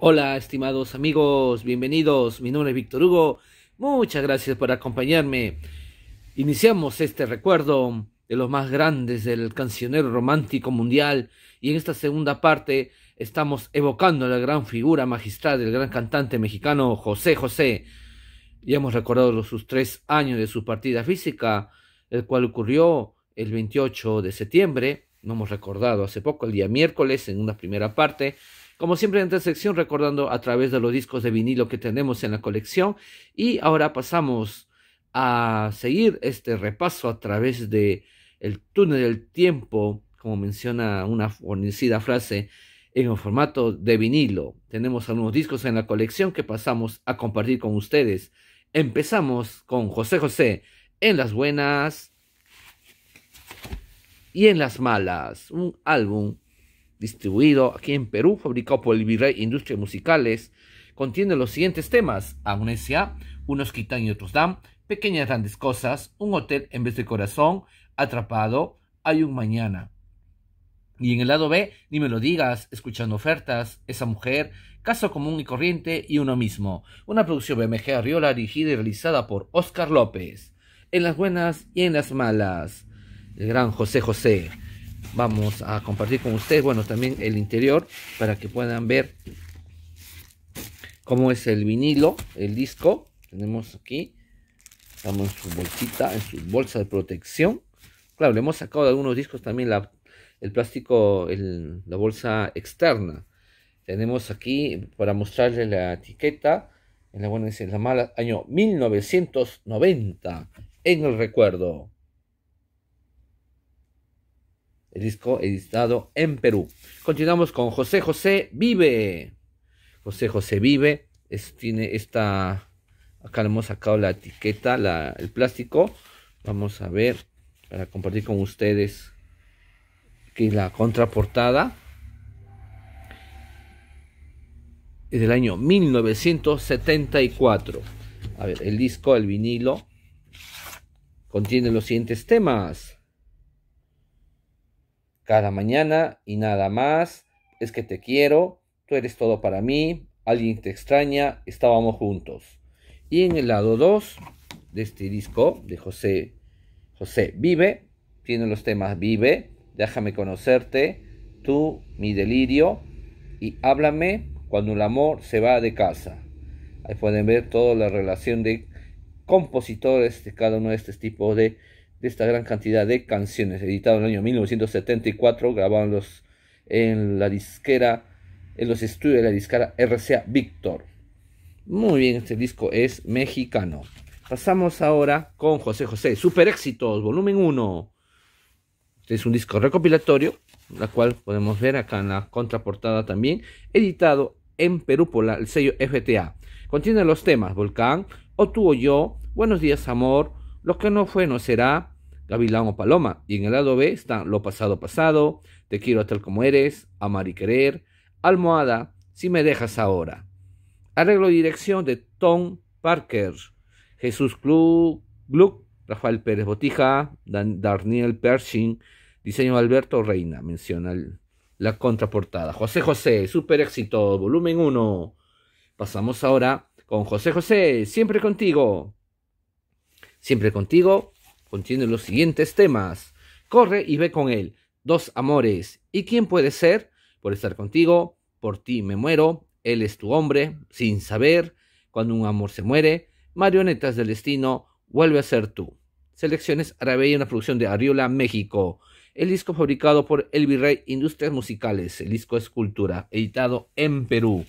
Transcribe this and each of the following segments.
Hola, estimados amigos, bienvenidos. Mi nombre es Víctor Hugo. Muchas gracias por acompañarme. Iniciamos este recuerdo de los más grandes del cancionero romántico mundial y en esta segunda parte estamos evocando la gran figura magistral del gran cantante mexicano José José. Ya hemos recordado sus tres años de su partida física, el cual ocurrió el 28 de septiembre. No hemos recordado hace poco, el día miércoles, en una primera parte como siempre en esta sección recordando a través de los discos de vinilo que tenemos en la colección y ahora pasamos a seguir este repaso a través de el túnel del tiempo, como menciona una fornicida frase en formato de vinilo. Tenemos algunos discos en la colección que pasamos a compartir con ustedes. Empezamos con José José en las buenas y en las malas, un álbum distribuido aquí en Perú, fabricado por el Virrey Industrias Musicales, contiene los siguientes temas: Amnesia, Unos quitan y otros dan, Pequeñas grandes cosas, Un hotel en vez de corazón, Atrapado, Hay un mañana. Y en el lado B, ni me lo digas, escuchando ofertas, esa mujer, caso común y corriente y uno mismo. Una producción BMG Arriola dirigida y realizada por Oscar López. En las buenas y en las malas. El gran José José vamos a compartir con ustedes, bueno, también el interior para que puedan ver cómo es el vinilo, el disco. Tenemos aquí, estamos en su bolsita, en su bolsa de protección. Claro, le hemos sacado de algunos discos también el plástico, la bolsa externa. Tenemos aquí para mostrarle la etiqueta, en la buena y en la mala, año 1990, en el recuerdo el disco editado en Perú. Continuamos con José José Vive. José José Vive es, tiene esta... Acá le hemos sacado la etiqueta, el plástico. Vamos a ver para compartir con ustedes que la contraportada es del año 1974. A ver, el disco, el vinilo, contiene los siguientes temas cada mañana y nada más. Es que te quiero, tú eres todo para mí, alguien te extraña, estábamos juntos. Y en el lado 2 de este disco de José, José Vive, tiene los temas Vive, Déjame conocerte, tú, mi delirio, y háblame cuando el amor se va de casa. Ahí pueden ver toda la relación de compositores de cada uno de estos tipos de de esta gran cantidad de canciones, editado en el año 1974, grabado en, la disquera, en los estudios de la disquera RCA Victor. Muy bien, este disco es mexicano. Pasamos ahora con José José, Super Éxitos, volumen 1. Este es un disco recopilatorio, la cual podemos ver acá en la contraportada también, editado en Perú por el sello FTA. Contiene los temas Volcán, O tú yo, Buenos días amor, Lo que no fue no será, Gavilán o Paloma. Y en el lado B están Lo Pasado Pasado, Te Quiero Tal Como Eres, Amar y Querer, Almohada, Si Me Dejas Ahora. Arreglo dirección de Tom Parker, Jesús Gluck, Rafael Pérez Botija, Daniel Pershing, diseño Alberto Reina, menciona la contraportada. José José, super éxito, volumen 1. Pasamos ahora con José José, siempre contigo. Siempre contigo contiene los siguientes temas. Corre y ve con él. Dos amores. ¿Y quién puede ser? Por estar contigo. Por ti me muero. Él es tu hombre. Sin saber. Cuando un amor se muere. Marionetas del destino. Vuelve a ser tú. Selecciones y una producción de Ariola, México. El disco fabricado por El Virrey Industrias Musicales. El disco Escultura, editado en Perú.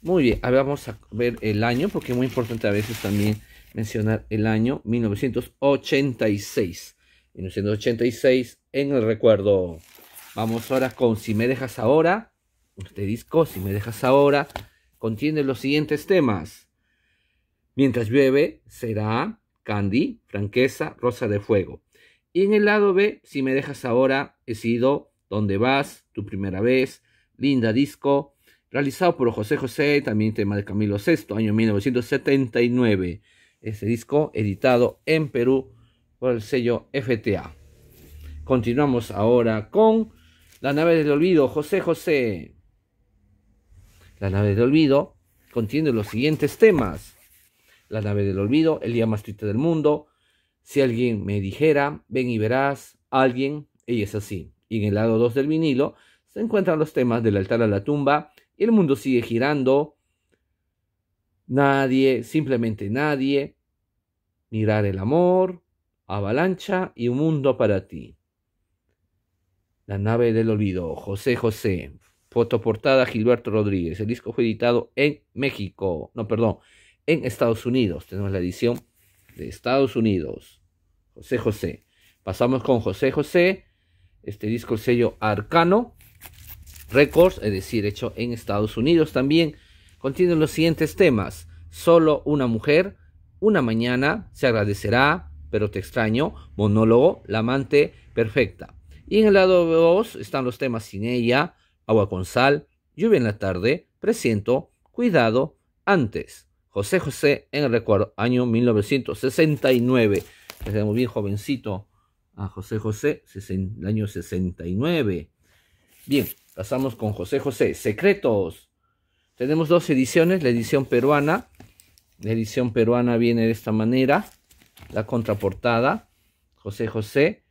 Muy bien, a ver, vamos a ver el año porque es muy importante a veces también mencionar el año 1986. 1986 en el recuerdo. Vamos ahora con Si me dejas ahora. Este disco, Si me dejas ahora, contiene los siguientes temas. Mientras llueve, será Candy, Franqueza, Rosa de Fuego. Y en el lado B, Si me dejas ahora, he sido Donde vas, Tu primera vez, Linda Disco, realizado por José José, también tema de Camilo VI, año 1979 este disco editado en Perú por el sello FTA. Continuamos ahora con La nave del olvido, José José. La nave del olvido contiene los siguientes temas. La nave del olvido, El día más triste del mundo, Si alguien me dijera, ven y verás, alguien, ella es así. Y en el lado 2 del vinilo se encuentran los temas del altar a la tumba, y el mundo sigue girando, nadie, simplemente nadie, mirar el amor, avalancha y un mundo para ti. La nave del olvido, José José, fotoportada Gilberto Rodríguez. El disco fue editado en México, no, perdón, en Estados Unidos. Tenemos la edición de Estados Unidos, José José. Pasamos con José José, este disco sello Arcano Records, es decir, hecho en Estados Unidos también contiene los siguientes temas. Solo una mujer, una mañana, se agradecerá, pero te extraño, monólogo, la amante perfecta. Y en el lado 2 están los temas sin ella, agua con sal, lluvia en la tarde, presiento, cuidado, antes. José José en el recuerdo, año 1969. Desde muy bien jovencito a José José, el año 69. Bien, pasamos con José José. Secretos. Tenemos dos ediciones, la edición peruana. La edición peruana viene de esta manera. La contraportada, José José,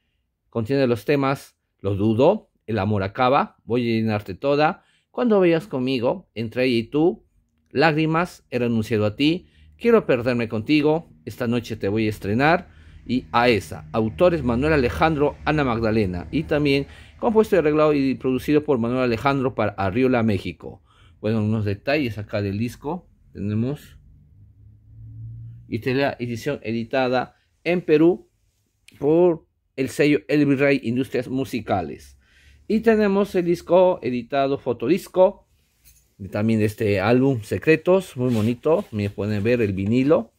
contiene los temas Lo dudo, El amor acaba, Voy a llenarte toda, Cuando vayas conmigo, Entre ella y tú, Lágrimas, He renunciado a ti, Quiero perderme contigo, Esta noche te voy a estrenar y a esa. Autores Manuel Alejandro, Ana Magdalena y también compuesto y arreglado y producido por Manuel Alejandro para Arriola, México bueno, unos detalles acá del disco. Tenemos. Y esta la edición editada en Perú por el sello El Virrey Industrias Musicales. Y tenemos el disco editado Fotodisco. Y también este álbum Secretos, muy bonito. Me pueden ver el vinilo.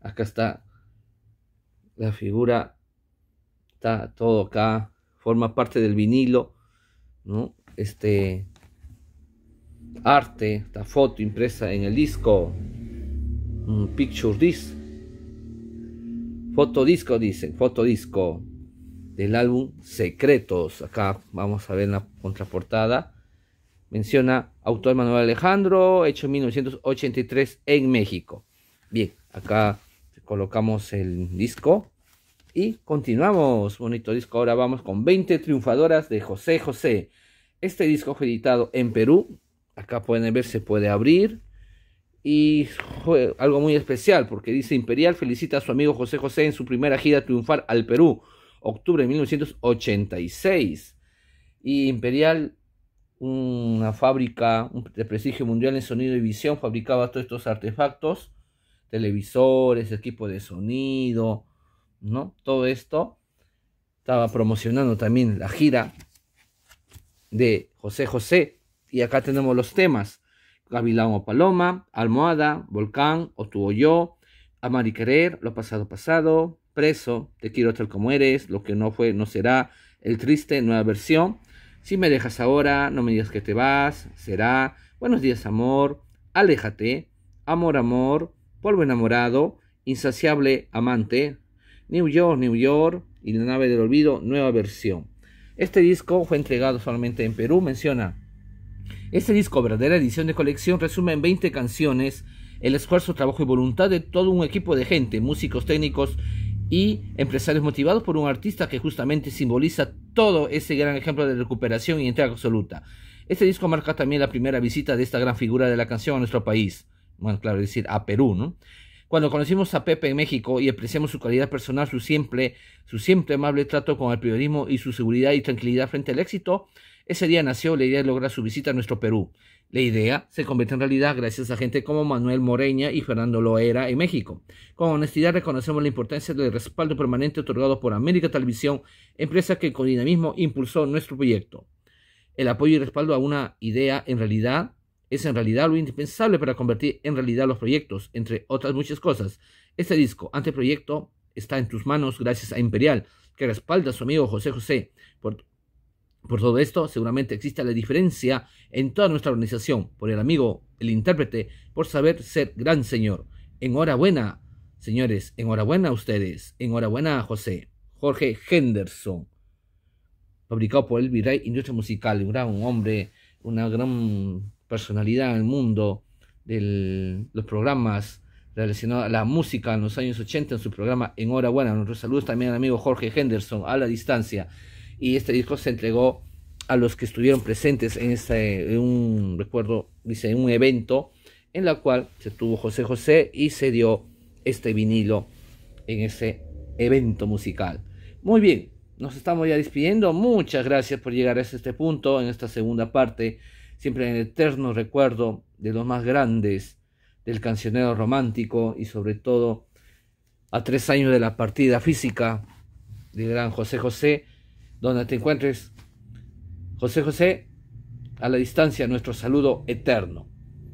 Acá está la figura todo acá, forma parte del vinilo, ¿no? Este arte, esta foto impresa en el disco, un picture disc, fotodisco dicen, fotodisco del álbum Secretos. Acá vamos a ver la contraportada. Menciona autor Manuel Alejandro, hecho en 1983 en México. Bien, acá colocamos el disco. Y continuamos, bonito disco. Ahora vamos con 20 triunfadoras de José José. Este disco fue editado en Perú. Acá pueden ver, se puede abrir. Y fue algo muy especial porque dice Imperial felicita a su amigo José José en su primera gira triunfar al Perú, octubre de 1986. Y Imperial, una fábrica de prestigio mundial en sonido y visión, fabricaba todos estos artefactos, televisores, equipo de sonido, todo esto estaba promocionando también la gira de José José. Y acá tenemos los temas. Gavilán o Paloma, Almohada, Volcán o tú o Yo, Amar y Querer, Lo Pasado Pasado, Preso, Te Quiero Tal Como Eres, Lo Que No Fue No Será, El Triste, Nueva Versión, Si Me Dejas Ahora, No Me Digas Que Te Vas, Será, Buenos Días Amor, Aléjate, Amor Amor, Polvo Enamorado, Insaciable Amante, New York, New York y La nave del olvido, nueva versión. Este disco fue entregado solamente en Perú, menciona. Este disco, verdadera edición de colección, resume en 20 canciones el esfuerzo, trabajo y voluntad de todo un equipo de gente, músicos, técnicos y empresarios motivados por un artista que justamente simboliza todo ese gran ejemplo de recuperación y entrega absoluta. Este disco marca también la primera visita de esta gran figura de la canción a nuestro país. Bueno, claro, decir, a Perú, ¿no? Cuando conocimos a Pepe en México y apreciamos su calidad personal, su siempre, su siempre amable trato con el periodismo y su seguridad y tranquilidad frente al éxito, ese día nació la idea de lograr su visita a nuestro Perú. La idea se convirtió en realidad gracias a gente como Manuel Moreña y Fernando Loera en México. Con honestidad reconocemos la importancia del respaldo permanente otorgado por América Televisión, empresa que con dinamismo impulsó nuestro proyecto. El apoyo y respaldo a una idea en realidad es en realidad lo indispensable para convertir en realidad los proyectos, entre otras muchas cosas. Este disco, anteproyecto, está en tus manos gracias a Imperial, que respalda a su amigo José José. Por, por todo esto, seguramente existe la diferencia en toda nuestra organización, por el amigo, el intérprete, por saber ser gran señor. Enhorabuena, señores, enhorabuena a ustedes, enhorabuena a José. Jorge Henderson, fabricado por el Virrey Industria Musical, un gran hombre, una gran personalidad en el mundo de los programas relacionados a la música en los años 80 en su programa Enhorabuena. Nuestros saludos también al amigo Jorge Henderson a la distancia. Y este disco se entregó a los que estuvieron presentes en este, un recuerdo, dice, en un evento en la cual se tuvo José José y se dio este vinilo en ese evento musical. Muy bien, nos estamos ya despidiendo. Muchas gracias por llegar a este punto en esta segunda parte siempre en el eterno recuerdo de los más grandes del cancionero romántico y sobre todo a tres años de la partida física del gran José José, donde te encuentres. José José, a la distancia nuestro saludo eterno.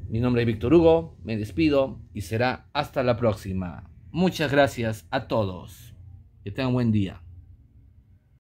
Mi nombre es Víctor Hugo, me despido y será hasta la próxima. Muchas gracias a todos. Que tengan buen día.